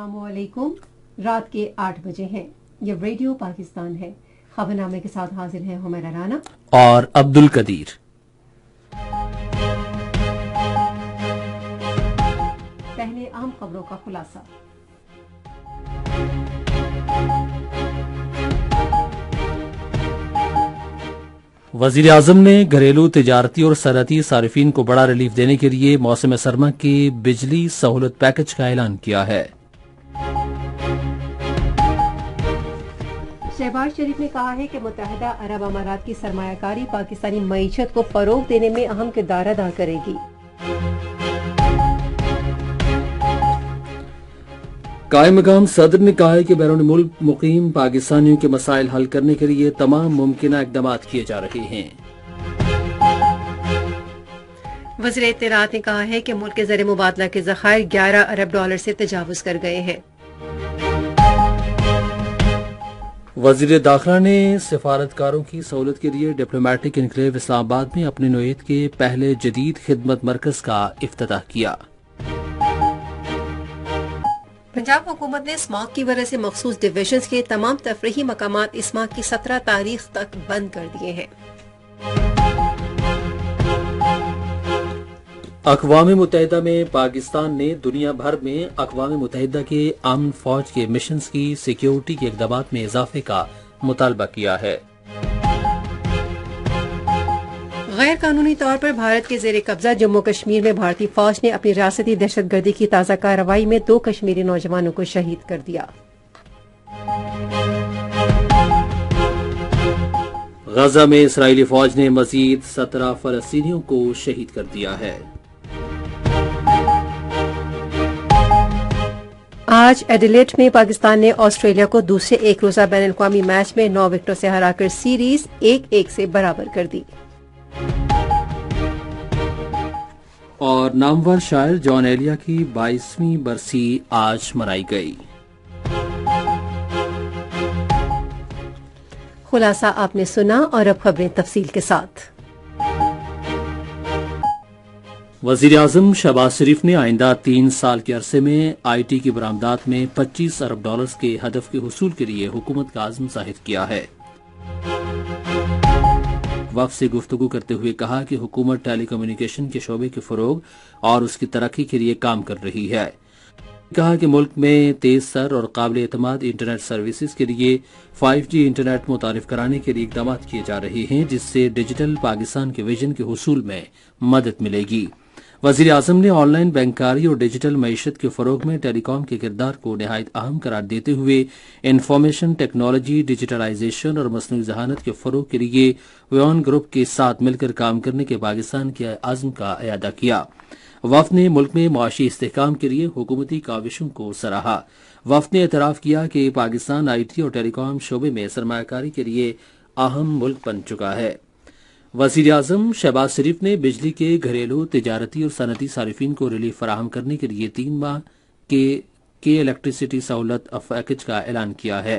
अस्सलाम रात के आठ बजे हैं ये रेडियो पाकिस्तान है खबरनामे के साथ हाजिर है हमेरा राना और अब्दुल कदीर पहले आम खबरों का खुलासा वजीर अजम ने घरेलू तजारती और सरहदी सार्फिन को बड़ा रिलीफ देने के लिए मौसम सरमा के बिजली सहूलत पैकेज का ऐलान किया है शहबाज शरीफ ने कहा है कि मुतहदा अरब अमारात की सरमाकारी पाकिस्तानी मीशत को फरोग देने में अहम किरदार अदा करेगी कायम मकाम सदर ने कहा है कि बैरून मुल्क मुकीम पाकिस्तानियों के मसाइल हल करने के लिए तमाम मुमकिन इकदाम किए जा रहे हैं वजीर इतरात ने कहा है कि मुल्क के जर मुबादला के जखायर ग्यारह अरब डॉलर से तजावज कर गए हैं वजीर दाखिला ने सफारतकारों की सहूलत के लिए डिप्लोमेटिक इनकलेव इस्लामाबाद में अपनी नोयत के पहले जदीद खिदमत मरकज का अफ्ताह किया पंजाब हुकूमत ने स्मॉक की वजह से मखसूस डिवीजन के तमाम तफरी मकाम इस माह की सत्रह तारीख तक बंद कर दिए हैं अकवा मुतहदा में पाकिस्तान ने दुनिया भर में अकवा मुतहदा के अमन फौज के मिशन की सिक्योरिटी के इकदाम में इजाफे का मुतालबा किया है गैर कानूनी तौर पर भारत के जेर कब्जा जम्मू कश्मीर में भारतीय फौज ने अपनी रियासती गर्दी की ताज़ा कार्रवाई में दो कश्मीरी नौजवानों को शहीद कर दिया गजा में इसराइली फौज ने मजीद सत्रह फलस्तीनियों को शहीद कर दिया है आज एडिलेट में पाकिस्तान ने ऑस्ट्रेलिया को दूसरे एक रोजा बैन अवी मैच में नौ विकेटों से हराकर सीरीज एक एक से बराबर कर दी और नामवर शायर जॉन एलिया की 22वीं बरसी आज मनाई गई खुलासा आपने सुना और अब खबरें तफसील के साथ वजीर अजम शहबाज शरीफ ने आइंदा तीन साल के अरसे में आई टी की बरामदात में पच्चीस अरब डॉलर के हदफ के हसूल के लिए हुकूमत का आजम जाहिर किया है वफ से गुफ्तु करते हुए कहा कि हुकूमत टेली कम्युनिकेशन के शोबे के फरोग और उसकी तरक्की के लिए काम कर रही है कहा कि मुल्क में तेज सर और काबिल अतमाद इंटरनेट सर्विसेज के लिए 5G इंटरनेट मुतारफ कराने के लिए इकदाम किए जा रहे हैं जिससे डिजिटल पाकिस्तान के विजन के हसूल में मदद मिलेगी वजीर अजम ने ऑनलाइन बैंककारी और डिजिटल मीशत के फरोग में टेलीकॉम के किरदार को नहायत अहम करार देते हुए इन्फॉर्मेशन टेक्नोलॉजी डिजिटलाइजेशन और मसनू जहानत के फरोग के लिए व्योन ग्रुप के साथ मिलकर काम करने के पाकिस्तान के आजम का अदा किया वफ ने मुल्क में मुआशी इसकाम के लिए हुकूमती काविशों को सराहा वफ ने एतराफ किया कि पाकिस्तान आई टी और टेलीकॉम शोबे में सरमाकारी के लिए अहम मुल्क बन चुका है वजीर अजम शहबाज शरीफ ने बिजली के घरेलू तजारती और सनती सार्फिन को रिलीफ फराहम करने के लिए तीन माह के के इलेक्ट्रिसिटी सहूलत पैकेज का ऐलान किया है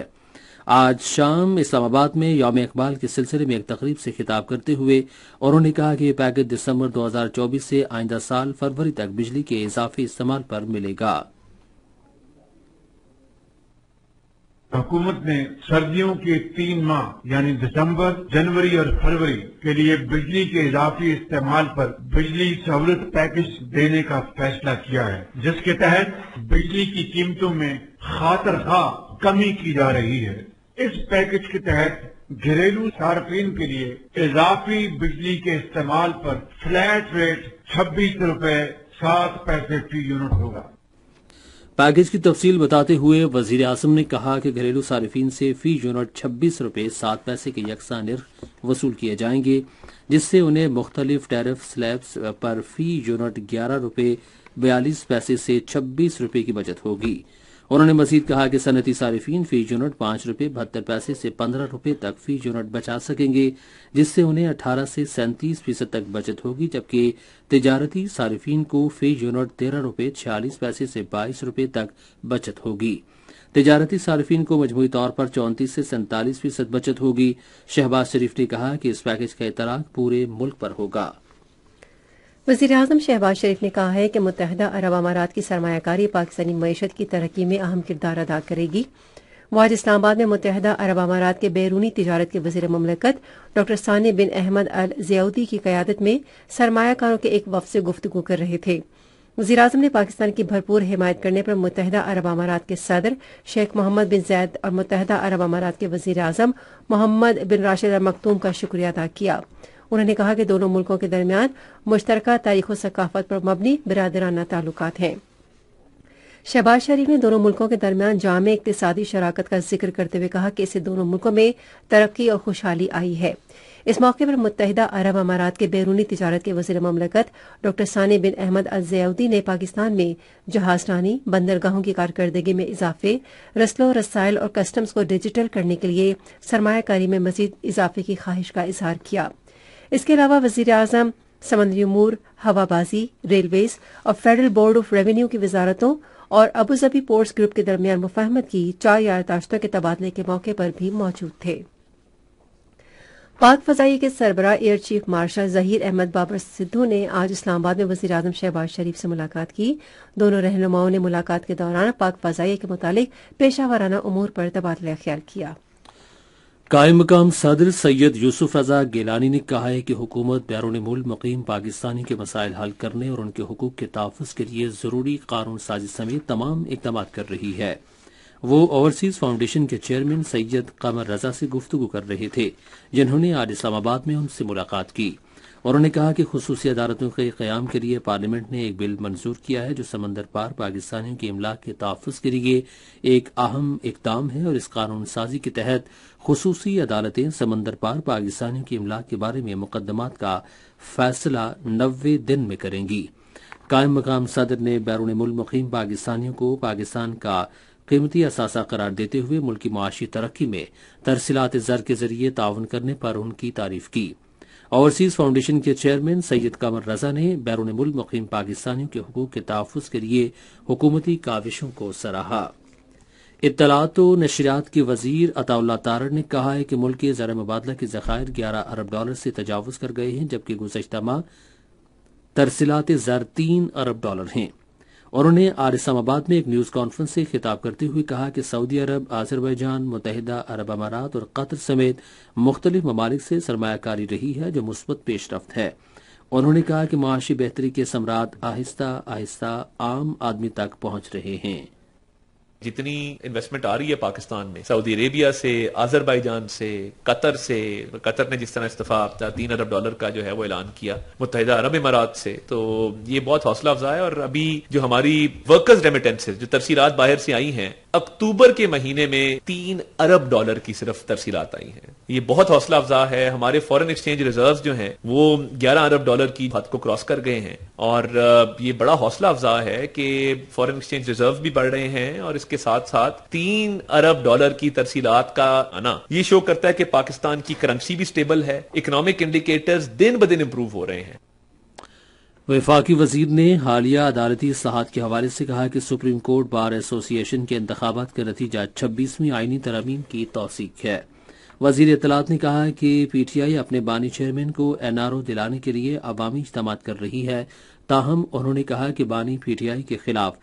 आज शाम इस्लामाबाद में योम इकबाल के सिलसिले में एक तकरीब से खिताब करते हुए उन्होंने कहा कि यह पैकेज दिसंबर 2024 से आइंदा साल फरवरी तक बिजली के इजाफी इस्तेमाल पर मिलेगा हुकूमत ने सर्दियों के तीन माह यानी दिसंबर जनवरी और फरवरी के लिए बिजली के इजाफी इस्तेमाल पर बिजली सहूलत पैकेज देने का फैसला किया है जिसके तहत बिजली की कीमतों में खातर खा कमी की जा रही है इस पैकेज के तहत घरेलू सार्फिन के लिए इजाफी बिजली के इस्तेमाल पर फ्लैट रेट छब्बीस रूपए सात पैसे फी यूनिट होगा पैकेज की तफसील बताते हुए वजीर अजम ने कहा कि घरेलू सार्फिन से फी यूनिट छब्बीस रुपये सात पैसे के यकसा निर्ख वसूल किए जाएंगे जिससे उन्हें मुख्तलिफ टैरिफ स्लैब्स पर फी यूनिट ग्यारह रुपये बयालीस पैसे से छब्बीस रुपये की बचत होगी उन्होंने मजीद कहा कि सनती सार्फिन फी यूनिट पांच रूपये बहत्तर पैसे से पंद्रह रूपये तक फी यूनिट बचा सकेंगे जिससे उन्हें अठारह से सैंतीस फीसद तक बचत होगी जबकि तजारती सार्फिन को फी यूनिट तेरह रूपये छियालीस पैसे से बाईस रूपये तक बचत होगी तजारती सार्फिन को मजमू तौर पर चौंतीस से सैंतालीस फीसद बचत होगी शहबाज शरीफ ने कहा कि इस पैकेज का इतराक पूरे मुल्क पर होगा वजीर अजम शहबाज शरीफ ने कहा है कि मुतहदा अरब अमारात की सरमाकारी पाकिस्तानी मीशत की तरक्की में अहम किरदार अदा करेगी वह आज इस्लामाबाद में मुतहदा अरब अमारात के बैरूनी तजारत के वजी ममलकत डॉ सान बिन अहमद अल जियाउदी की क्यादत में सरमाकारों के एक वफ से गुफ्तु कर रहे थे वजी अजम ने पाकिस्तान की भरपूर हिमायत करने पर मुतहदा अरब अमारात के सदर शेख मोहम्मद बिन जैद और मुतहदा अरब अमारात के वजीर अजम मोहम्मद बिन राशिद अल मखतूम का शुक्रिया अदा किया उन्होंने कहा कि दोनों मुल्कों के दरमियान मुश्तरका तारीख सकाफत पर मबनी बरदराना ताल्लुक हैं शहबाज शरीफ ने दोनों मुल्कों के दरमियान जाम इकतदी शराकत का जिक्र करते हुए कहा कि इससे दोनों मुल्कों में तरक्की और खुशहाली आई है इस मौके पर मुतहदा अरब अमारात के बैरूनी तजारत के वजीर ममलकत डॉ सानी बिन अहमद अलजयाउदी ने पाकिस्तान में जहाजरानी बंदरगाहों की कारकर्दगी में इजाफे रसलो रसायल और कस्टम्स को डिजिटल करने के लिए सरमाकारी में मजीद इजाफे की ख्वाहिश का इजहार किया इसके अलावा वजीर अजम समंदरी उमूर हवाबाजी रेलवेज और फेडरल बोर्ड ऑफ रेवेन्यू की वजारतों और अबूजबी पोर्ट्स ग्रुप के दरमियान मुफाहमत की चार यादाश्तों के तबादले के मौके पर भी मौजूद थे पाक फजाई के सरबरा air chief marshal Zaheer Ahmed Babar Sidhu ने आज इस्लामाबाद में वजी अजम शहबाज शरीफ से मुलाकात की दोनों रहनुमाओं ने मुलाकात के दौरान पाक फजाई के मुतालिक पेशा वाराना उमूर पर तबादला ख्याल किया कायम मकाम सदर सैयद यूसुफ रजा गेलानी ने कहा है कि हुकूमत बैरून मुल्क मुकीम पाकिस्तानी के मसाइल हल करने और उनके हकूक के तहफ़ के लिए ज़रूरी कानून साजिश समेत तमाम इकदाम कर रही है वो ओवरसीज फाउंडेशन के चेयरमैन सैयद कमर रजा से गुफ्तु कर रहे थे जिन्होंने आज इस्लामाबाद में उनसे मुलाकात की उन्होंने कहा कि खसूसी अदालतों के क्याम के लिए पार्लियामेंट ने एक बिल मंजूर किया है जो समंदर पार पाकिस्तानियों की अमलाक के तहफ़ के लिए एक अहम इकदाम है और इस कानून साजी के तहत खसूसी अदालतें समंदर पार पाकिस्तानियों की अमलाक के बारे में मुकदमा का फैसला नबे दिन में करेंगी कायम मकाम सदर ने बैरून मुल्क मुकीम पाकिस्तानियों को पाकिस्तान का कीमती असासा करार देते हुए मुल्क की माशी तरक्की में तरसीलात जर के जरिए ताउन करने पर उनकी तारीफ की ओवरसीज फाउंडेशन के चेयरमैन सैयद कमर रजा ने बैरून मुल्क मुकीम पाकिस्तानियों के हकूक के तहफ़ के लिए हुकूमती काविशों को सराहा इतलात तो व नशरियात के वजीर अताउल्ला तारण ने कहा है कि मुल्क के ज़र मुबादला के ज़खायर ग्यारह अरब डॉलर से तजावज़ कर गए हैं जबकि गुजशत माह तरसिलात ज़र तीन अरब डॉलर हैं और उन्हें आज इस्लामाबाद में एक न्यूज कॉन्फ्रेंस से खिताब करते हुए कहा कि सऊदी अरब आजरबैजान मुतहदा अरब अमारात और कतर समेत मुख्तलिफ ममालिक से सरमाकारी रही है जो मुस्बत पेशरफ है उन्होंने कहा कि माशी बेहतरी के सम्राट आहिस्ता आहिस्ता आम आदमी तक पहुंच रहे हैं जितनी इन्वेस्टमेंट आ रही है पाकिस्तान में सऊदी अरेबिया से आजरबाईजान से कतर से कतर ने जिस तरह इस्तीफा तीन अरब डॉलर का जो है वो ऐलान किया मुतहदा अरब इमारात से तो ये बहुत हौसला अफजा है और अभी जो हमारी वर्कर्स रेमिटेंसेज जो तफसीलात बाहर से आई हैं अक्टूबर के महीने में तीन अरब डॉलर की सिर्फ तफसीलात आई हैं ये बहुत हौसला अफजा है हमारे फॉरेन एक्सचेंज रिजर्व जो हैं वो 11 अरब डॉलर की हद को क्रॉस कर गए हैं और ये बड़ा हौसला अफजा है कि फॉरेन एक्सचेंज रिजर्व भी बढ़ रहे हैं और इसके साथ साथ तीन अरब डॉलर की तरसीलात का आना ये शो करता है कि पाकिस्तान की करेंसी भी स्टेबल है इकोनॉमिक इंडिकेटर्स दिन ब दिन इम्प्रूव हो रहे हैं वफाकी वजीर ने हालिया अदालती इस्लाहत के हवाले से कहा कि सुप्रीम कोर्ट बार एसोसिएशन के इंतबात का नतीजा छब्बीसवीं आईनी तरमीम की तोसीक है वजीर इतलात ने कहा कि पीटीआई अपने बानी चेयरमैन को एनआरओ दिलाने के लिए अवामी इजतम कर रही है ताहम उन्होंने कहा कि बानी पीटीआई के खिलाफ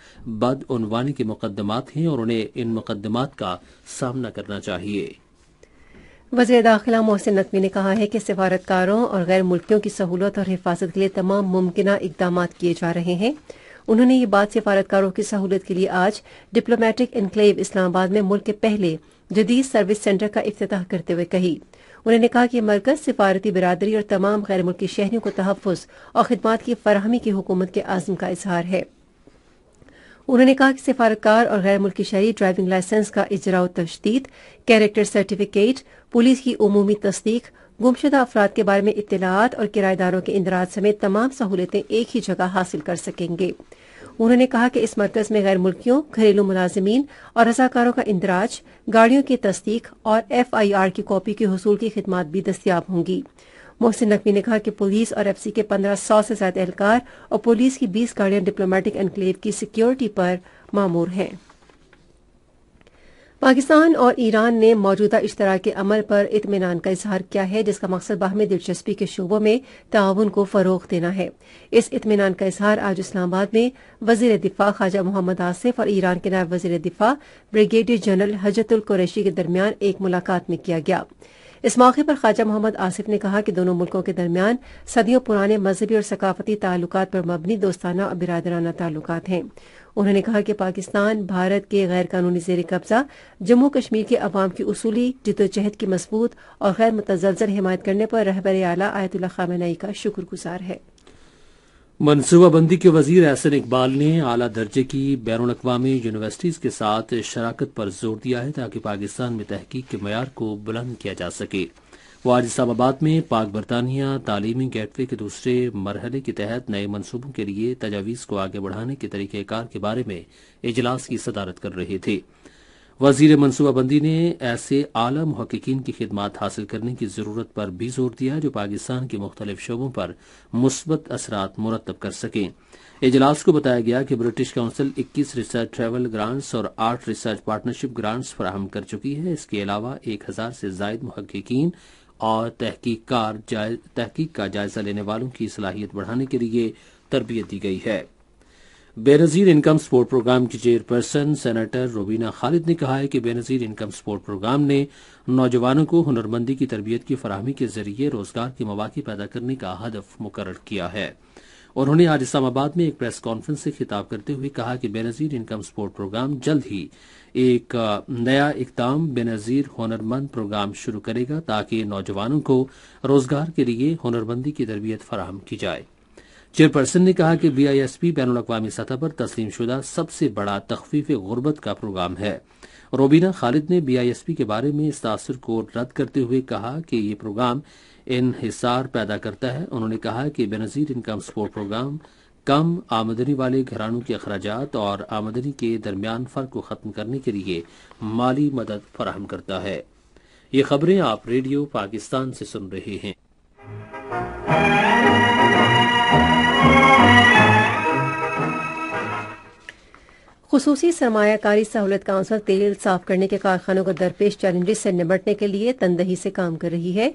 बदउनवानी के मुकदमात हैं और उन्हें इन मुकदमात का सामना करना चाहिए वजी दाखिला मोहसिन नकवी ने कहा है कि सिफारतकारों और गैर मुल्कियों की सहूलत और हिफाजत के लिए तमाम मुमकिन इकदाम किए जा रहे हैं उन्होंने ये बात सिफारतकारों की सहूलत के लिए आज डिप्लोमेटिक इनक्लेव इस्लामाबाद में मुल्क के पहले जदीद सर्विस सेंटर का अफ्ताह करते हुए कही उन्होंने कहा कि मरकज सिफारती बरदरी और तमाम गैर मुल्की शहरों को तहफ़ और खदमात की फरहमी की हुकूमत के आज़म का इजहार है उन्होंने कहा कि सिफारतकार और गैर मुल्की शहरी ड्राइविंग लाइसेंस का इजरा तशदीद कैरेक्टर सर्टिफिकेट पुलिस की अमूमी तस्दीक गुमशुदा अफराद के बारे में इतलात और किराएदारों के इंदराज समेत तमाम सहूलतें एक ही जगह हासिल कर सकेंगे उन्होंने कहा कि इस मरकज में गैर मुल्कियों घरेलू मुलाजमीन और रजाकारों का इंदराज गाड़ियों की तस्दीक और एफ आई आर की कॉपी के हसूल की खिदमत भी दस्तियाब होंगी मोहसिन नकवी ने कहा कि पुलिस और एफ सी के पंद्रह सौ से ज्यादा एहलकार और पुलिस की बीस गाड़ियां डिप्लोमेटिक एनक्लेव की सिक्योरिटी पर मामूर हैं पाकिस्तान और ईरान ने मौजूदा इश्तरा के अमल पर इतमान का इजहार किया है जिसका मकसद बाहमी दिलचस्पी के शोबों में ताउन को फरोग देना है इस इतमान का इजहार आज इस्लामाबाद में वजीर दिफा ख्वाजा मोहम्मद आसिफ और ईरान के नायब वजी दिफा ब्रिगेडियर जनरल हजरतुल कुरैशी के दरमियान एक मुलाकात में किया गया इस मौके पर ख्वाजा मोहम्मद आसिफ ने कहा कि दोनों मुल्कों के दरमियान सदियों पुराने मजहबी और सकाफती ताल्लुक पर मबनी दोस्ताना और बिरादराना ताल्लुक हैं उन्होंने कहा कि पाकिस्तान भारत के गैर कानूनी जेर कब्जा जम्मू कश्मीर के अवाम की उसूली जदोजहद की मजबूत और गैर मुतजलजल हिमायत करने पर रहबर आला आयतुल्ला खामनाई का शुक्रगुजार है मनसूबाबंदी के वजीर एहसन इकबाल ने आला दर्जे की बैरून अवी यूनिवर्सिटीज के साथ शराकत पर जोर दिया है ताकि पाकिस्तान में तहकीक के मैार को बुलंद किया जा सके वो आज इस्लामाबाद में पाक बरतानिया तालीमी गेटवे के दूसरे मरहले के तहत नए मनसूबों के लिए तजावीज़ को आगे बढ़ाने के तरीक़ार के बारे में इजलास की सदारत कर रहे थे वजीर मनसूबाबंदी ने ऐसे आला महक्कीन की खिदमत हासिल करने की जरूरत पर भी जोर दिया जो पाकिस्तान के मुख्तलिफ शोबों पर मुस्बत असर मुरतब कर सकें इजलास को बताया गया कि British Council 21 research travel grants और आठ रिसर्च पार्टनरशिप ग्रांट्स फराहम कर चुकी है इसके अलावा एक हजार से ज्यादा महक्कीन और तहकीक का जायजा लेने वालों की सलाहियत बढ़ाने के लिए तरबियत दी गई है बेनजीर इनकम सपोर्ट प्रोग्राम की चेयरपर्सन सेनेटर रोबीना खालिद ने कहा है कि बेनजीर इनकम सपोर्ट प्रोग्राम ने नौजवानों को हुनरमंदी की तरबियत की फरहमी के जरिए रोजगार के मौाक़े पैदा करने का हदफ मुकर किया है उन्होंने आज इस्लामाबाद में एक प्रेस कॉन्फ्रेंस से खिताब करते हुए कहा कि बेनजीर इनकम सपोर्ट प्रोग्राम जल्द ही एक नया इकदाम बेनजीर हुनरमंद प्रोग्राम शुरू करेगा ताकि नौजवानों को रोजगार के लिए हुनरमंदी की तरबियत फराहम की जाये चेयरपर्सन ने कहा कि बीआईएसपी बैन अवी सतह पर तस्लीम शुदा सबसे बड़ा तखफीफ गुर्बत का प्रोग्राम है रोबीना खालिद ने बीआईएसपी के बारे में इस तासर को रद्द करते हुए कहा कि ये प्रोग्राम इनहिसार पैदा करता है उन्होंने कहा कि बेनजीर इनकम सपोर्ट प्रोग्राम कम आमदनी वाले घरानों के अखराज और आमदनी के दरमियान फर्क को खत्म करने के लिए माली मदद फराहम करता है ये खबरें आप रेडियो पाकिस्तान से सुन रहे हैं खसूसी सरमाकारी सहूलत काउंसिल तेल साफ करने के कारखानों को दरपेश चैलेंजेस से निपटने के लिए तनदही से काम कर रही है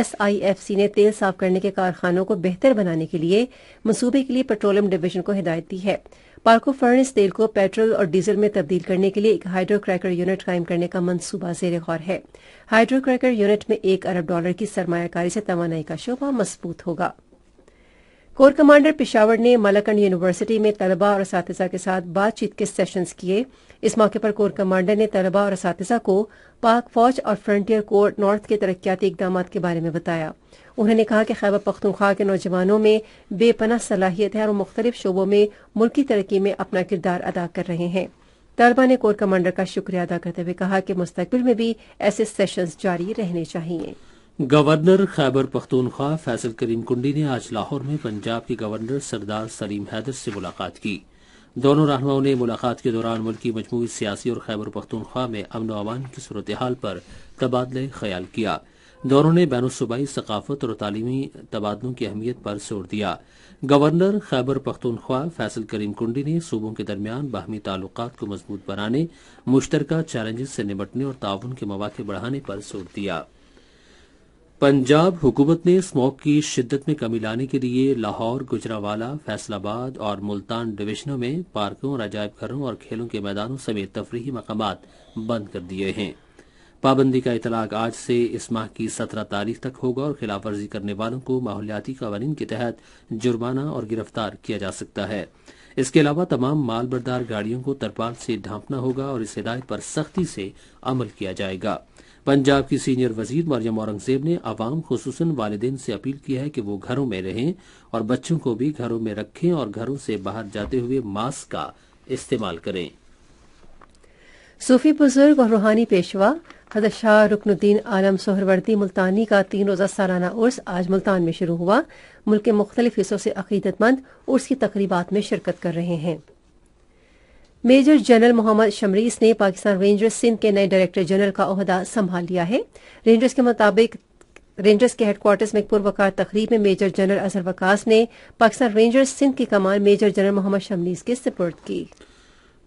एस आई एफ सी ने तेल साफ करने के कारखानों को बेहतर बनाने के लिए मनसूबे के लिए पेट्रोलियम डिवीजन को हिदायत दी है पार्को फर्निस तेल को पेट्रोल और डीजल में तब्दील करने के लिए एक हाइड्रोक्रैकर यूनिट कायम करने का मनसूबा जेर गौर है हाइड्रोक्रैकर यूनिट में एक अरब डॉलर की सरमाकारी से तोानाई का शोबा मजबूत होगा कोर कमांडर पिशावर ने मलकन यूनिवर्सिटी में तलबा और इस के साथ बातचीत के सेशंस किए इस मौके पर कोर कमांडर ने तलबा और इस को पाक फौज और फ्रंटियर कोर नॉर्थ के तरक्याती इकदाम के बारे में बताया उन्होंने कहा कि खैबर पख्तूनख्वा के नौजवानों में बेपना सलाहियत है और मुख्तलिफ शोबों में मुल्की तरक्की में अपना किरदार अदा कर रहे हैं तलबा ने कोर कमांडर का शुक्रिया अदा करते हुए कहा कि मुस्तबिल में भी ऐसे सेशंस जारी रहने चाहिए गवर्नर खैबर पख्तूनख्वा फैसल करीम कुंडी ने आज लाहौर में पंजाब के गवर्नर सरदार सलीम हैदर से मुलाकात की दोनों रहनुमाओं ने मुलाकात के दौरान मुल्क की मजमू सियासी और खैबर पख्तूनख्वा में अमन अमान की सूरत हाल पर तबादला ख्याल किया दोनों ने बैन सूबाई सकाफत और तालीमी तबादलों की अहमियत पर जोर दिया गवर्नर खैबर पख्तूनख्वा फैसल करीम कुंडी ने सूबों के दरमियान बाहमी ताल्लुक को मजबूत बनाने मुश्तर चैलेंजेस से निपटने और ताउन के मौाक़ बढ़ाने पर जोर दिया पंजाब हुकूमत ने स्मॉग की शिद्दत में कमी लाने के लिए लाहौर गुजरावाला फैसलाबाद और मुल्तान डिवीजनों में पार्कों और अजायब घरों और खेलों के मैदानों समेत तफरी मकाम बंद कर दिए हैं पाबंदी का इतलाक आज से इस माह की सत्रह तारीख तक होगा और खिलाफ वर्जी करने वालों को माहौलियाती कवानीन के तहत जुर्माना और गिरफ्तार किया जा सकता है इसके अलावा तमाम माल बरदार गाड़ियों को तरपाल से ढांपना होगा और इस हिदायत पर सख्ती से अमल किया जाएगा पंजाब की सीनियर वजीर मरियम औरंगजेब ने आवाम खसूस वालदेन से अपील की है कि वो घरों में रहें और बच्चों को भी घरों में रखें और घरों से बाहर जाते हुए मास्क का इस्तेमाल करें सूफी बुजुर्ग और रूहानी पेशवा हजरत शाह रुकनुद्दीन आलम सोहरवर्दी मुल्तानी का तीन रोज़ा सालाना उर्स आज मुल्तान में शुरू हुआ मुल्क के मुख्तलिफ हिस्सों से अकीदतमंद उर्स की तकरीबात में शिरकत कर रहे हैं मेजर जनरल मोहम्मद शमरीस ने पाकिस्तान रेंजर्स सिंध के नए डायरेक्टर जनरल का अहदा संभाल लिया है रेंजर्स के मुताबिक रेंजर्स के हेडक्वार्टर्स में एक वकार तकरीब में मेजर जनरल अजहर वकास ने पाकिस्तान रेंजर्स सिंध की कमान मेजर जनरल मोहम्मद शमरीस के सपोर्ट की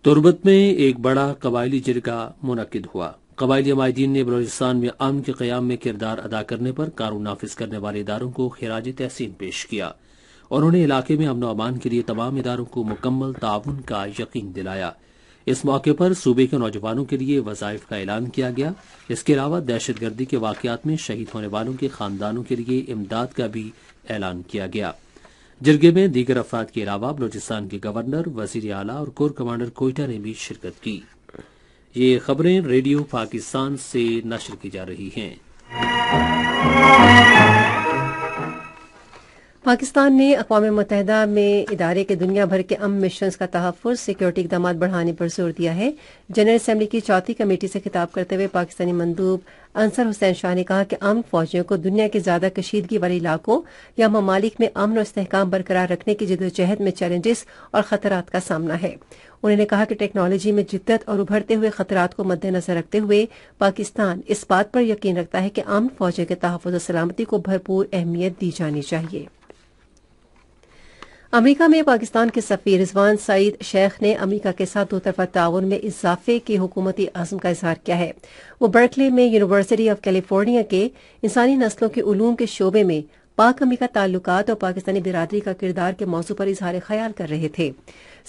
तुर्बत में एक बड़ा कबायली जिरगा मुनद हुआ कबायली माहदीन ने बलोचिस्तान में अमन के क्याम में किरदार अदा करने पर कानून नाफिज करने वाले इदारों को खराज तहसीन पेश किया उन्होंने इलाके में अमन अमान के लिए तमाम इदारों को मुकम्मल ताउन का यकीन दिलाया इस मौके पर सूबे के नौजवानों के लिए वजायफ का ऐलान किया गया इसके अलावा दहशत गर्दी के वाकत में शहीद होने वालों के खानदानों के लिए इमदाद का भी ऐलान किया गया जिरगे में दीगर अफराद के अलावा बलोचिस्तान के गवर्नर वजीर आला और कोर कमांडर कोयटा ने भी शिरकत की ये खबरें रेडियो पाकिस्तान से नशर की जा रही हैं पाकिस्तान ने अकवा मुतहदा में इदारे के दुनिया भर के अम मिशन का तहफ़ सिक्योरिटी इकदाम बढ़ाने पर जोर दिया है जनरल असम्बली की चौथी कमेटी से खिताब करते हुए पाकिस्तानी मंदूब अंसर हुसैन शाह ने कहा कि आम फौजियों को दुनिया के ज्यादा कशीदगी वाले इलाकों या ममालिक में अमन और इसकाम बरकरार रखने की जदोजहद में चैलेंजेस और खतरात का सामना है उन्होंने कहा कि टेक्नोलॉजी में जिद्दत और उभरते हुए खतरात को मद्देनजर रखते हुए पाकिस्तान इस बात पर यकीन रखता है कि आम फौजों के तहफ़ और सलामती को भरपूर अहमियत दी जानी चाहिए अमरीका में पाकिस्तान के सफ़ी रिजवान सईद शेख ने अमरीका के साथ दो तरफा ताउन में इजाफे के हुकूमती आजम का इजहार किया है वो बर्कले में यूनिवर्सिटी ऑफ कैलिफोर्निया के इंसानी नस्लों के उलूम के शोबे में पाक अमरीका ताल्लुक और पाकिस्तानी बिरादरी का किरदार के मौजू पर इजहार ख्याल कर रहे थे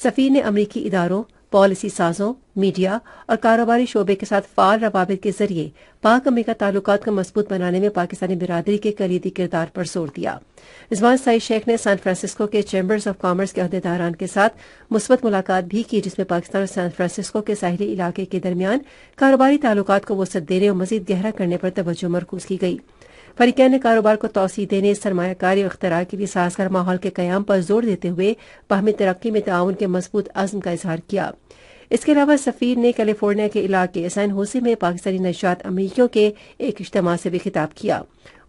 सफ़ी ने अमरीकी इदारों पॉलिसी साजों मीडिया और कारोबारी शोबे के साथ फाल रवाबित के जरिए पाक अमेरिका ताल्लुकात को मजबूत बनाने में पाकिस्तानी बिरादरी के कलीदी किरदार पर जोर दिया रिजवान सईद शेख ने सैन फ्रांसिस्को के चैम्बर्स ऑफ कॉमर्स के अहदेदारान के साथ मुस्बत मुलाकात भी की जिसमें पाकिस्तान और सैन फ्रांसिस्को के साहली इलाके के दरमियान कारोबारी ताल्लुक को वसत देने और मजीद गहरा करने पर तोज्जो मरकूज की गयी फरीकिया ने कारोबार को तोसी देने सरमाकारी और अख्तरा के लिए साजगार माहौल के क्याम पर जोर देते हुए बाहमी तरक्की में ताउन के मजबूत अजम का इजहार किया इसके अलावा सफ़ीर ने कैलिफोर्निया के इलाके सैन होसे में पाकिस्तानी नशात अमरीकियों के एक इज्तम से भी खिताब किया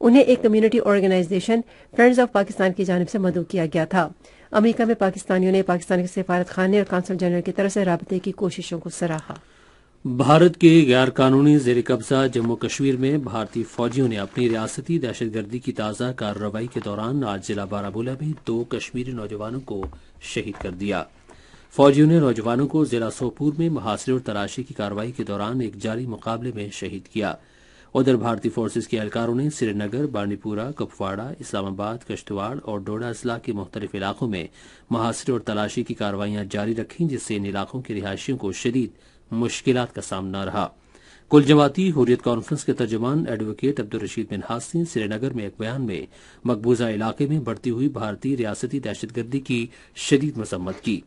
उन्हें एक community organisation friends of Pakistan की जानब से मदू किया गया था अमरीका में पाकिस्तानियों ने पाकिस्तान के सफारत खाने और कांसल जनरल की तरफ से रबते की कोशिशों को सराहा भारत के गैर कानूनी जेर कब्जा जम्मू कश्मीर में भारतीय फौजियों ने अपनी रियासती दहशतगर्दी की ताज़ा कार्रवाई के दौरान आज जिला बारामूला में दो कश्मीरी नौजवानों को शहीद कर दिया फौजियों ने नौजवानों को जिला सोपुर में मुहासरे और तलाशी की कार्रवाई के दौरान एक जारी मुकाबले में शहीद किया उधर भारतीय फोर्सेज के एहलकारों ने श्रीनगर बानीपुरा कुपवाड़ा इस्लामाबाद कश्तवाड़ और डोडा जिला के मुख्तलिफ इलाकों में मुहासरे और तलाशी की कार्रवाइयां जारी रखी जिससे इन इलाकों के रिहायशियों को शदीद मुश्किल का सामना रहा कुल जमाती हुरियत कॉन्फ्रेंस के तर्जमान एडवोकेट अब्दुल रशीद बिन हासिन श्रीनगर में एक बयान में मकबूजा इलाके में बढ़ती हुई भारतीय रियासती दहशतगर्दी की शदीद मसम्मत की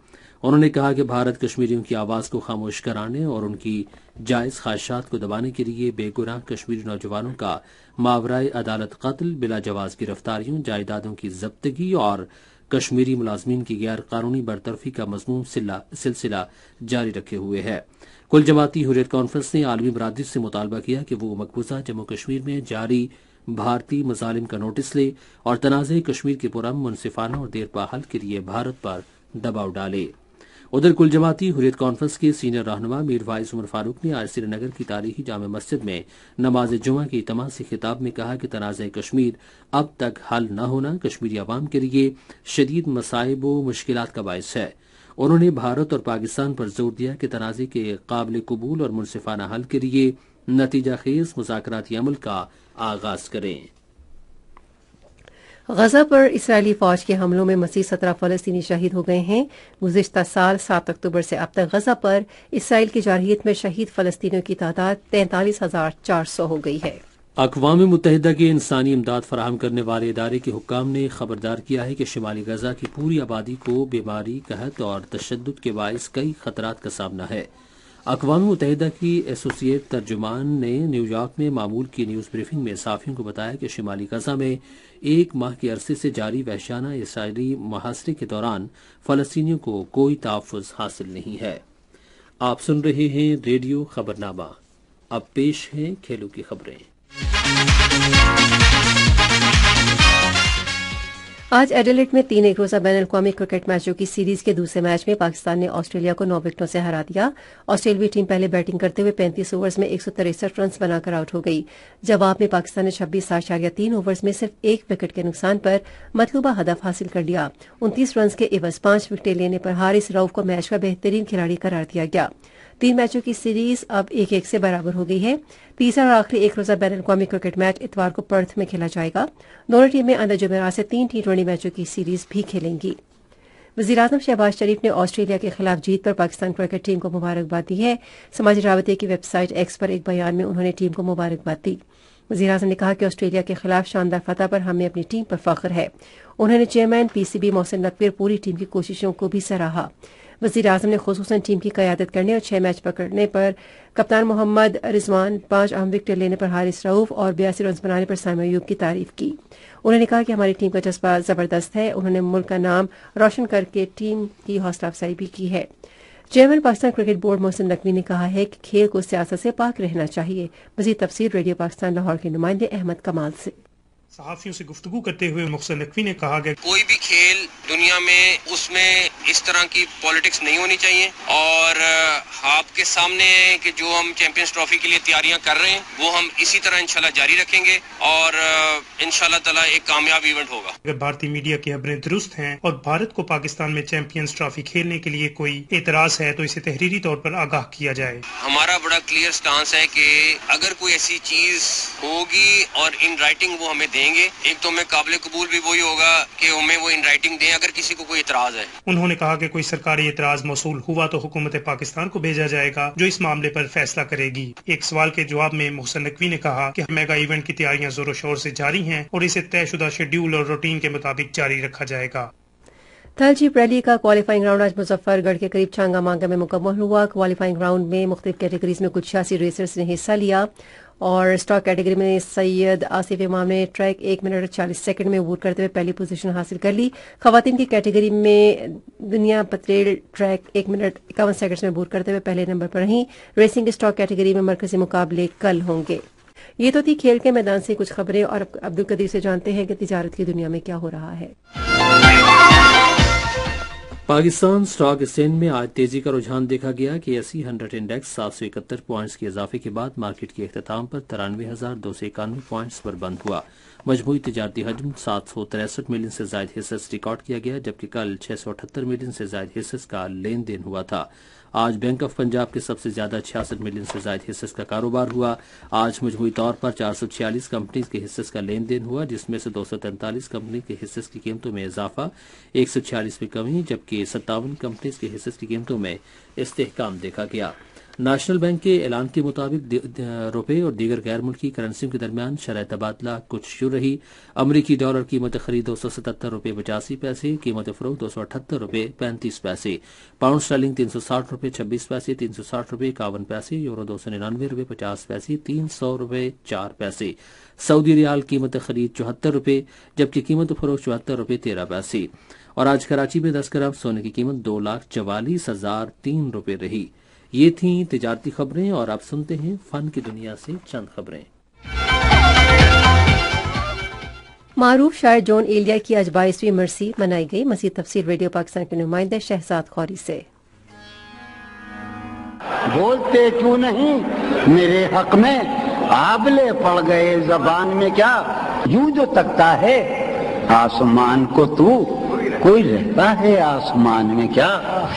उन्होंने कहा कि भारत कश्मीरियों की आवाज़ को खामोश कराने और उनकी जायज़ ख्वाहिशात को दबाने के लिए बेगुनाह कश्मीरी नौजवानों का मावरा अदालत कत्ल बिला जवाज गिरफ्तारियों जायदादों की जब्तगी और कश्मीरी मुलाजमीन की गैर कानूनी बरतरफी का मजमूम सिलसिला जारी रखे हुए है कुल जमाती हुरियत कॉन्फ्रेंस ने आलमी बरदरी से मुतालबा किया कि वह मकबूजा जम्मू कश्मीर में जारी भारतीय मजालिम का नोटिस ले और तनाज़ कश्मीर के पुरम मुनसिफाना और देर पा हल के लिए भारत पर दबाव डाले उधर कुल जमाती हुरियत कॉन्फ्रेंस के सीनियर रहनुमा मीर वाइस उमर फारूक ने आज श्रीनगर की तारीखी जाम मस्जिद में नमाज जुमा की तमाम से खिताब में कहा कि तनाज़ कश्मीर अब तक हल न होना कश्मीरी आवाम के लिए शदीद मसाइब व मुश्किल का बायस है उन्होंने भारत और पाकिस्तान पर जोर दिया कि तनाज़े के काबिल कबूल और मुनसिफाना हल के लिए नतीजा खेज मुजाकती अमल का आगाज करें गजा पर इसराइली फौज के हमलों में मसीह सत्रह फलस्तीनी शहीद हो गए हैं गुजशत साल सात अक्टूबर से अब तक गजा पर इसराइल की जारहीत में शहीद फलस्तीनियों की तादाद तैंतालीस हजार चार सौ हो गई है अकवा मुतहदा के इंसानी इमदाद फराहम करने वाले इदारे के हुक्म ने खबरदार किया है कि शुमाली गजा की पूरी आबादी को बीमारी कहत और तशद के बायस कई खतरा का सामना है अकवा मुतहदा की एसोसिएट तर्जुमान ने न्यूयॉर्क में मामूल की न्यूज़ ब्रीफिंग में साफियों को बताया कि शिमाली गजा में एक माह के अरसे से जारी वहशाना इसराइली मुहासरे के दौरान फलस्तियों को कोई तहफ़ हासिल नहीं है आप सुन रहे हैं रेडियो खबरनामा अब पेश हैं खेलों की खबरें आज एडिलेट में तीन एक रोजा बैन अवी क्रिकेट मैचों की सीरीज के दूसरे मैच में पाकिस्तान ने ऑस्ट्रेलिया को नौ विकेटों से हरा दिया ऑस्ट्रेलिया टीम पहले बैटिंग करते हुए 35 ओवर्स में एक रन बनाकर आउट हो गई जवाब में पाकिस्तान ने छब्बीस आशारिया तीन ओवर्स में सिर्फ एक विकेट के नुकसान पर मतलूबा हदफ हासिल कर लिया उनतीस रन के एवज पांच विकेटें लेने पर हारिस राउफ को मैच का बेहतरीन खिलाड़ी करार दिया गया तीन मैचों की सीरीज अब एक एक से बराबर हो गई है तीसरा और आखिरी एक रोजा बैन अवी क्रिकेट मैच इतवार को पर्थ में खेला जाएगा दोनों टीमें अंदर जुमेरा से तीन टी ट्वेंटी मैचों की सीरीज भी खेलेंगी वजी अजम शहबाज शरीफ ने ऑस्ट्रेलिया के खिलाफ जीत पर पाकिस्तान क्रिकेट टीम को मुबारकबाद दी है समाजी रावते की वेबसाइट एक्स पर एक बयान में उन्होंने टीम को मुबारकबाद दी वजी अजम ने कहा कि ऑस्ट्रेलिया के खिलाफ शानदार फतह पर हमें अपनी टीम पर फख्र है उन्होंने चेयरमैन पीसीबी मोहसिन नकवीर पूरी टीम की कोशिशों को भी सराहा वजीर अजम ने खसूस टीम की क्यादत करने और छह मैच पकड़ने पर कप्तान मोहम्मद रिजवान पांच अहम विकेट लेने पर हारिस रऊफ और बयासी रन बनाने पर सामी अयूब की तारीफ की उन्होंने कहा कि हमारी टीम का जज्बा ज़बरदस्त है उन्होंने मुल्क का नाम रोशन करके टीम की हौसला अफजाई भी की है chairman Pakistan cricket board Mohsin Naqvi ने कहा है कि खेल को सियासत से पाक रहना चाहिए मजीद तफसीर रेडियो पाकिस्तान लाहौर के नुमाइंदे अहमद कमाल से सहाफियों से गुफ्तगु करते हुए मुख्तर नकवी ने कहा गया कोई भी खेल दुनिया में उसमें इस तरह की पॉलिटिक्स नहीं होनी चाहिए और आपके सामने है कि जो हम चैंपियंस ट्रॉफी के लिए तैयारियां कर रहे हैं वो हम इसी तरह इंशाल्लाह जारी रखेंगे और इंशाल्लाह ताला एक कामयाब इवेंट होगा अगर भारतीय मीडिया की खबरें दुरुस्त हैं और भारत को पाकिस्तान में चैंपियंस ट्रॉफी खेलने के लिए कोई एतराज है तो इसे तहरीरी तौर पर आगाह किया जाए हमारा बड़ा क्लियर स्टांस है की अगर कोई ऐसी चीज होगी और इन राइटिंग वो हमें देंगे एक तो हमें काबिल कबूल भी वही होगा कि हमें वो इन राइटिंग दें अगर किसी को कोई इतराज है उन्होंने कहा कि कोई सरकारी इतराज मौसू हुआ तो हुकूमत पाकिस्तान को भेजा जाएगा जो इस मामले पर फैसला करेगी एक सवाल के जवाब में मोहसन नकवी ने कहा कि मेगा इवेंट की तैयारियां जोरों शोर से जारी हैं और इसे तयशुदा शेड्यूल और रूटीन के मुताबिक जारी रखा जाएगा थलचीप रैली का क्वालिफाइंग राउंड आज मुजफ्फरगढ़ के करीब छांगा मांगा में मुकम्मल हुआ क्वालिफाइंग राउंड में मुख्तलिफ कैटेगरीज में कुछ छियासी रेसर्स ने हिस्सा लिया और स्टॉक कैटेगरी में सैयद आसिफ इमाम ने ट्रैक एक मिनट और चालीस सेकंड में वोट करते हुए पहली पोजीशन हासिल कर ली खातन की कैटेगरी में दुनिया पतरेल ट्रैक एक मिनट इक्यावन सेकंड में वोट करते हुए पहले नंबर पर रहीं रेसिंग स्टॉक कैटेगरी में मरकजी मुकाबले कल होंगे ये तो थी खेल के मैदान से कुछ खबरें और अब्दुल कदीर से जानते हैं कि तजारत की दुनिया में क्या हो रहा है पाकिस्तान स्टॉक एक्सचेंज में आज तेजी का रुझान देखा गया कि एसी हंड्रेड इंडेक्स सात सौ इकहत्तर प्वाइंट्स के इजाफे के बाद मार्केट के अख्ताम पर तिरानवे हजार दो सौ इक्यानवे प्वाइंट्स पर बंद हुआ मजमू तजारती हजम सात सौ तिरसठ मिलियन से ज्यादा हिस्से रिकॉर्ड किया गया जबकि कल छह सौ अठहत्तर मिलियन से ज्यादा हिस्से का लेन देन हुआ था आज बैंक ऑफ पंजाब के सबसे ज्यादा छियासठ मिलियन से ज्यादा हिस्से का कारोबार हुआ आज मजमुई तौर पर चार सौ छियालीस कंपनीज के हिस्से का लेन देन हुआ जिसमें से दो सौ तैंतालीस कंपनी के हिस्से की कीमतों में इजाफा एक सौ छियालीस में कमी जबकि सत्तावन कंपनीज के हिस्से की कीमतों में इस्तेकाम देखा गया नेशनल बैंक के ऐलान के मुताबिक रुपए और दीगर गैर मुल्की करेंसियों के दरमियान शराय तबादला कुछ शुरू रही अमरीकी डॉलर कीमत खरीद दो सौ सतहत्तर रुपये पचासी पैसे कीमत फरोख दो सौ अठहत्तर रुपये पैंतीस पैसे पाउंड स्टर्लिंग तीन सौ साठ रुपये छब्बीस पैसे तीन सौ साठ रुपये इक्यावन पैसे यूरो दो सौ निन्यानवे रुपये पचास पैसे तीन सौ रुपये चार पैसे सऊदी रियाल कीमत खरीद चौहत्तर रुपये जबकि कीमत फरोख चौहत्तर रुपये तेरह पैसे और आज कराची में दस ग्राम सोने की कीमत दो लाख चवालीस हजार तीन रुपये रही ये थी तजारती खबरें और आप सुनते हैं फन की दुनिया से चंद खबरें मारूफ शायर जॉन एलिया की आज बाईसवीं मरसी मनाई गई मसीह तफसीर रेडियो पाकिस्तान के नुमाइंदे शहजाद खौरी से बोलते क्यों नहीं मेरे हक में आबले पड़ गए जबान में क्या यूं जो तकता है आसमान को तू कोई रहता है आसमान में क्या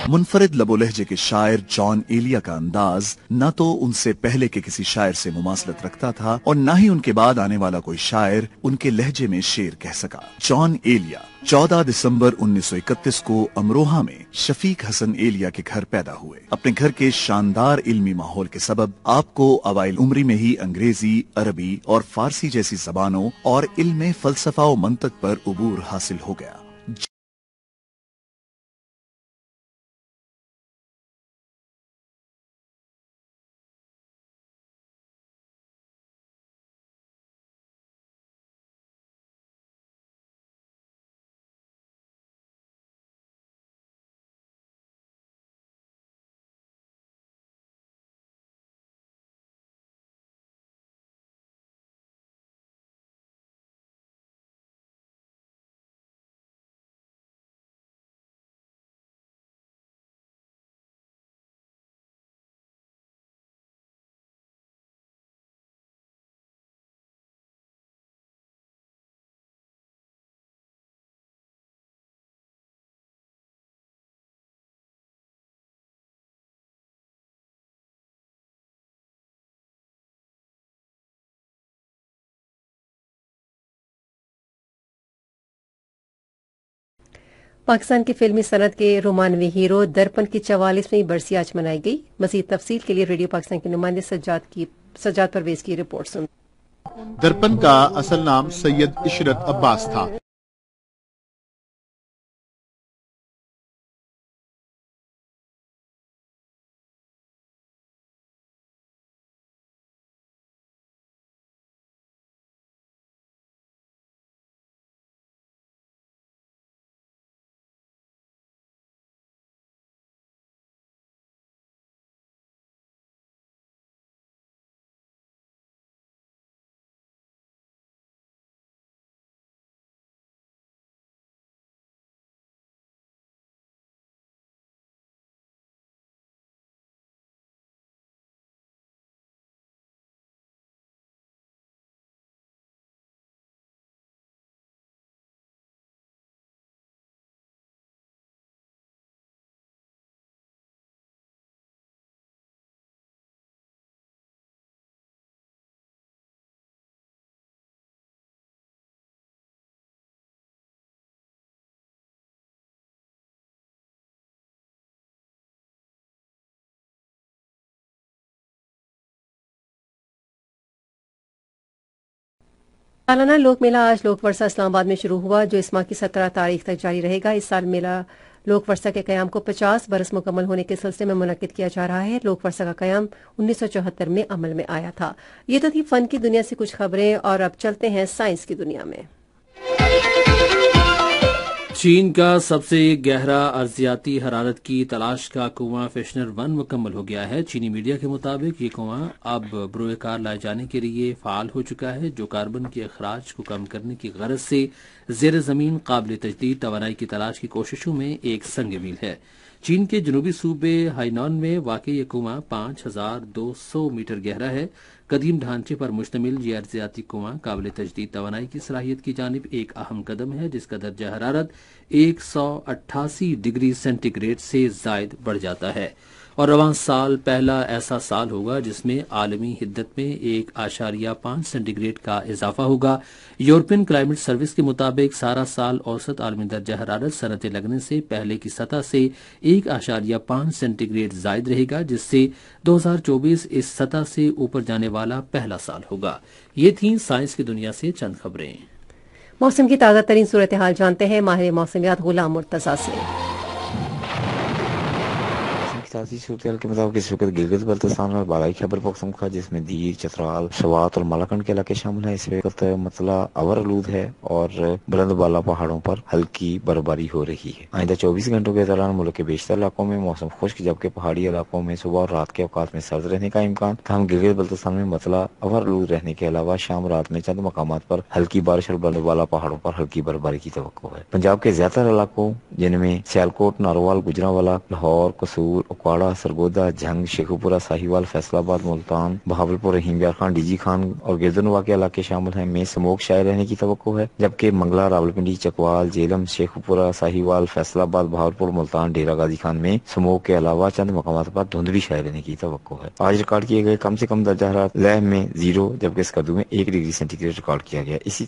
मुनफरद लबो लहजे के शायर जॉन एलिया का अंदाज न तो उनसे पहले के किसी शायर से मुमासलत रखता था और न ही उनके बाद आने वाला कोई शायर उनके लहजे में शेर कह सका जॉन एलिया 14 दिसंबर 1931 को अमरोहा में शफीक हसन एलिया के घर पैदा हुए अपने घर के शानदार इल्मी माहौल के सबब आपको अवाइल उम्री में ही अंग्रेजी अरबी और फारसी जैसी जबानों और इल्म फलसफा मंतक पर अबूर हासिल हो गया पाकिस्तान की फिल्मी सनत के रोमानवी हीरो दर्पण की चवालीसवीं बरसी आज मनाई गई मजीद तफसील के लिए रेडियो पाकिस्तान के नुमाइंदे सज्जाद की सज्जाद परवेज की रिपोर्ट सुन दर्पण का असल नाम सैयद इशरत अब्बास था सालाना लोक मेला आज लोक वर्षा इस्लामाबाद में शुरू हुआ जो इस माह की सत्रह तारीख तक जारी रहेगा इस साल मेला लोक वर्षा के क्याम को पचास बरस मुकम्मल होने के सिलसिले में मुनद किया जा रहा है लोक वर्षा का क्याम उन्नीस सौ चौहत्तर में अमल में आया था ये तो थी फन की दुनिया से कुछ खबरें और अब चलते हैं साइंस की दुनिया में चीन का सबसे गहरा अर्जियाती हरारत की तलाश का कुआं फेशनर वन मुकम्मल हो गया है चीनी मीडिया के मुताबिक ये कुआं अब ब्रोएकार लाए जाने के लिए फाल हो चुका है जो कार्बन के अखराज को कम करने की गरज से जेर जमीन काबिल तजदीद तोानाई की तलाश की कोशिशों में एक संग मील है चीन के जनूबी सूबे हाइनॉन में वाकई ये कुआं पांच हजार दो सौ मीटर गहरा है कदीम ढांचे पर मुश्तमिल ये अर्जियाती कुआं काबिल तजदीद तोानाई की सलाहियत की जानब एक अहम कदम है जिसका दर्जा हरारत एक सौ अट्ठासी डिग्री सेंटीग्रेड से ज्यादा बढ़ जाता है और रवान साल पहला ऐसा साल होगा जिसमें आलमी हिद्दत में एक आशारिया पांच सेंटीग्रेड का इजाफा होगा यूरोपियन क्लाइमेट सर्विस के मुताबिक सारा साल औसत आलमी दर्जा हरारत सनते लगने से पहले की सतह से एक आशारिया पांच सेंटीग्रेड जायद रहेगा जिससे 2024 इस सतह से ऊपर जाने वाला पहला साल होगा ये थी साइंस की दुनिया से चंद खबरें मौसम की ताज़ा तरीन सूरत हाल जानते हैं माहिर मौसमियात गुलाम मुर्तजा से सियासी सूरत के मुताबिक इस वक्त गिलगित बल्तिस्तान और बालाई खैबर पखसम का जिसमें दीर चतराल सवात और मालाखंड के इलाके शामिल है इस वक्त मतला अवर आलूद है और बुलंद बाला पहाड़ों पर हल्की बर्फबारी हो रही है आइंदा चौबीस घंटों के दौरान मुल्क के बेशतर इलाकों में मौसम खुश्क जबकि पहाड़ी इलाकों में सुबह और रात के अवकात में सर्द रहने का इम्कान तहम गिलगित बल्तिस्तान में मतला अवर आलूद रहने के अलावा शाम रात में चंद मकाम पर हल्की बारिश और बुलंद बाला पहाड़ों पर हल्की बर्फबारी की तो है पंजाब के ज्यादातर इलाकों जिनमें सियालकोट नारोवाल गुजरावाला लाहौर कसूर कुपवाड़ा सरगोदा जंग शेखुपुरा साहिवाल फैसलाबाद मुल्तान बहावलपुर रहीमयार खान डीजी खान और गिरदनवा के इलाके शामिल है में समोक शायर रहने की तो है जबकि मंगला रावलपिंडी चकवाल जेलम शेखुपुरा साहिवाल फैसलाबाद बहावलपुर मुल्तान डेरा गाजी खान में समोक के अलावा चंद मकाम पर धुंध भी शायद रहने की तो है आज रिकॉर्ड किए गए कम से कम दर्जा लह में जीरो जबकि इसका में एक डिग्री सेंटीग्रेड रिकॉर्ड किया गया इसी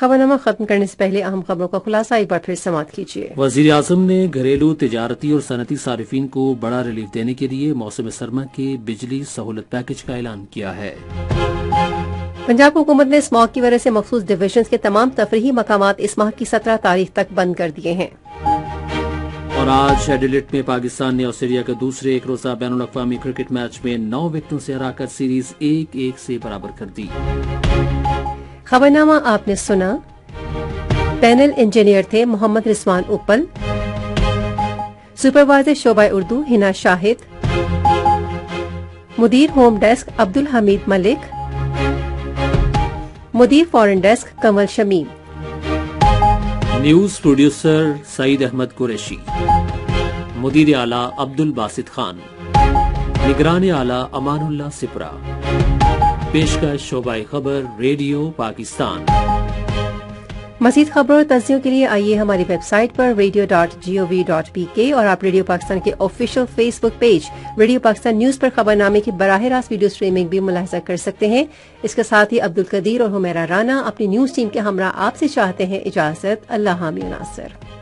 खबरनामा खत्म करने से पहले अहम खबरों का खुलासा एक बार फिर समाप्त कीजिए वजीर आजम ने घरेलू तजारती और सनती सार्फिन को बड़ा रिलीफ देने के लिए मौसम सरमा के बिजली सहूलत पैकेज का ऐलान किया है पंजाब हुकूमत ने स्मॉग की वजह से मखसूस डिवीजन के तमाम तफरी मकाम इस माह की सत्रह तारीख तक बंद कर दिए हैं और आज एडिलेट में पाकिस्तान ने ऑस्ट्रेलिया के दूसरे एक रोजा बैन अवी क्रिकेट मैच में नौ विकटों से हराकर सीरीज एक एक से बराबर कर दी खबरनामा आपने सुना पैनल इंजीनियर थे मोहम्मद रिस्वान उपल सुपरवाइजर शोबा उर्दू हिना शाहिद मुदीर होम डेस्क अब्दुल हमीद मलिक मुदीर foreign desk Kamal Shamim news producer Saeed Ahmed Qureshi मुदीर आला अब्दुल बासित खान निगरान आला अमानुल्ला सिपरा पेशकश शोबाई खबर रेडियो पाकिस्तान मजीद खबरों और तजियों के लिए आइए हमारी वेबसाइट पर radio dot G O V dot P K और आप रेडियो पाकिस्तान के official Facebook page radio Pakistan news पर खबरनामे की बराह रास्त वीडियो स्ट्रीमिंग भी मुलाहजा कर सकते हैं इसके साथ ही अब्दुल कदीर और हुमेरा राना अपनी न्यूज़ टीम के हमरा आपसे चाहते हैं इजाज़त अल्लाह हामी